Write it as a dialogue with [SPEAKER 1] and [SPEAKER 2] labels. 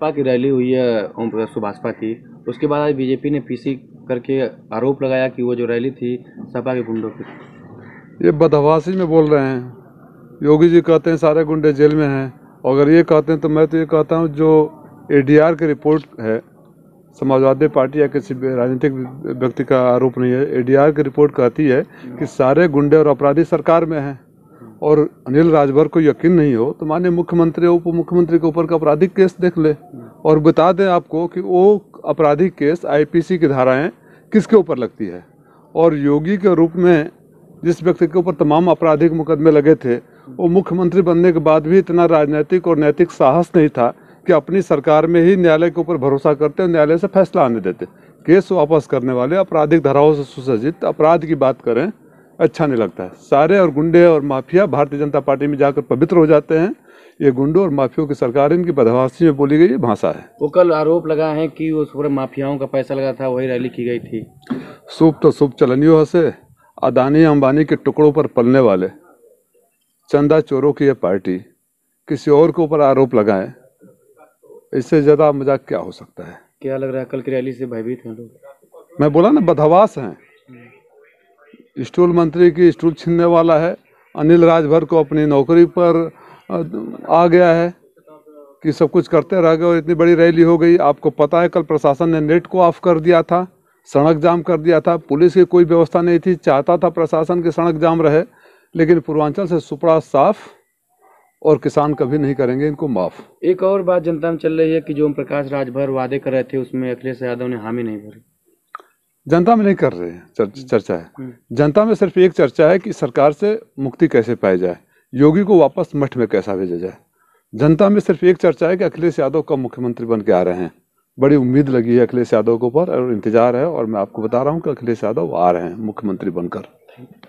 [SPEAKER 1] भाजपा की रैली हुई है ओम प्रकाश को भाजपा की उसके बाद आज बीजेपी ने पीसी करके
[SPEAKER 2] आरोप लगाया कि वो जो रैली थी सपा के गुंडों की ये बदहवासी में बोल रहे हैं योगी जी कहते हैं सारे गुंडे जेल में हैं और अगर ये कहते हैं तो मैं तो ये कहता हूँ जो आर की रिपोर्ट है समाजवादी पार्टी या किसी राजनीतिक व्यक्ति का आरोप नहीं है आर की रिपोर्ट कहती है कि सारे गुंडे और अपराधी सरकार में हैं और अनिल राजभर को यकीन नहीं हो तो मान्य मुख्यमंत्री उप मुख्यमंत्री के ऊपर का आपराधिक केस देख ले और बता दें आपको कि वो आपराधिक केस आईपीसी की धाराएं किसके ऊपर लगती है और योगी के रूप में जिस व्यक्ति के ऊपर तमाम आपराधिक मुकदमे लगे थे वो मुख्यमंत्री बनने के बाद भी इतना राजनीतिक और नैतिक साहस नहीं था कि अपनी सरकार में ही न्यायालय के ऊपर भरोसा करते और न्यायालय से फैसला आने देते केस वापस करने वाले आपराधिक धाराओं से सुसज्जित अपराध की बात करें अच्छा नहीं लगता है सारे और गुंडे और माफिया भारतीय जनता पार्टी में जाकर पवित्र हो जाते हैं ये गुंडों और माफियों की सरकार इनकी बदमाशी में बोली गई भाषा है
[SPEAKER 1] वो कल आरोप लगा है कि उस पर माफियाओं का पैसा लगा था वही रैली की गई थी
[SPEAKER 2] सूप तो सूप चलनियो से अदानी अंबानी के टुकड़ों पर पलने वाले चंदा चोरों की यह पार्टी किसी और के ऊपर आरोप लगाए इससे ज़्यादा मजाक क्या हो सकता
[SPEAKER 1] है क्या लग रहा है कल की रैली से भयभीत हैं लोग
[SPEAKER 2] मैं बोला ना बदहवास हैं स्टूल मंत्री की स्टूल छीनने वाला है अनिल राजभर को अपनी नौकरी पर आ गया है कि सब कुछ करते रह गए और इतनी बड़ी रैली हो गई आपको पता है कल प्रशासन ने नेट को ऑफ कर दिया था सड़क जाम कर दिया था पुलिस की कोई व्यवस्था नहीं थी चाहता था प्रशासन के सड़क जाम रहे लेकिन पूर्वांचल से सुपड़ा साफ और किसान कभी नहीं करेंगे इनको माफ
[SPEAKER 1] एक और बात जनता में चल रही है कि जो ओम प्रकाश राजभर वादे कर रहे थे उसमें अखिलेश यादव ने हामी नहीं भरी
[SPEAKER 2] जनता में नहीं कर रहे हैं चर, हम्म। चर्चा है हम्म। जनता में सिर्फ एक चर्चा है कि सरकार से मुक्ति कैसे पाई जाए योगी को वापस मठ में कैसा भेजा जाए जनता में सिर्फ एक चर्चा है कि अखिलेश यादव कब मुख्यमंत्री बन के आ रहे हैं बड़ी उम्मीद लगी है अखिलेश यादव के ऊपर और इंतजार है और मैं आपको बता रहा हूँ कि अखिलेश यादव आ रहे हैं मुख्यमंत्री बनकर